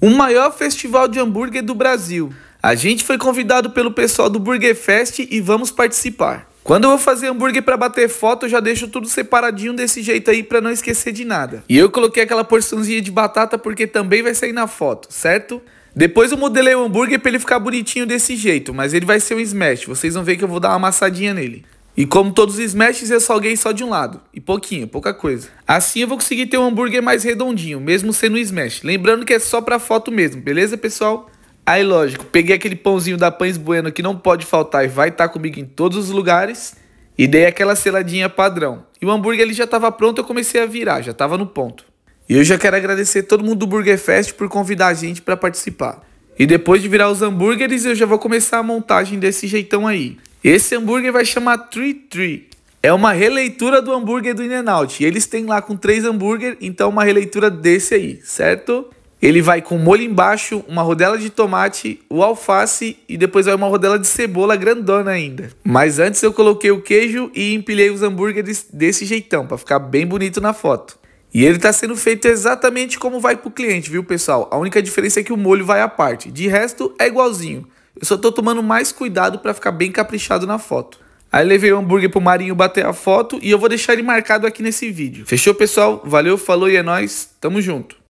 o maior festival de hambúrguer do Brasil. A gente foi convidado pelo pessoal do Burger Fest e vamos participar. Quando eu vou fazer hambúrguer para bater foto, eu já deixo tudo separadinho desse jeito aí para não esquecer de nada. E eu coloquei aquela porçãozinha de batata porque também vai sair na foto, certo? Depois eu modelei o hambúrguer para ele ficar bonitinho desse jeito, mas ele vai ser um smash, vocês vão ver que eu vou dar uma amassadinha nele. E como todos os smashes, eu salguei só de um lado. E pouquinho, pouca coisa. Assim eu vou conseguir ter um hambúrguer mais redondinho, mesmo sendo um smash. Lembrando que é só pra foto mesmo, beleza, pessoal? Aí, lógico, peguei aquele pãozinho da Pães Bueno que não pode faltar e vai estar tá comigo em todos os lugares. E dei aquela seladinha padrão. E o hambúrguer ele já estava pronto, eu comecei a virar, já estava no ponto. E eu já quero agradecer todo mundo do Burger Fest por convidar a gente para participar. E depois de virar os hambúrgueres, eu já vou começar a montagem desse jeitão aí. Esse hambúrguer vai chamar Tree Tree. É uma releitura do hambúrguer do In-N-Out. Eles têm lá com três hambúrguer, então uma releitura desse aí, certo? Ele vai com molho embaixo, uma rodela de tomate, o alface e depois vai uma rodela de cebola grandona ainda. Mas antes eu coloquei o queijo e empilhei os hambúrgueres desse jeitão, para ficar bem bonito na foto. E ele está sendo feito exatamente como vai para o cliente, viu pessoal? A única diferença é que o molho vai à parte, de resto é igualzinho. Eu só tô tomando mais cuidado para ficar bem caprichado na foto. Aí levei o hambúrguer pro Marinho bater a foto e eu vou deixar ele marcado aqui nesse vídeo. Fechou, pessoal? Valeu, falou e é nóis. Tamo junto.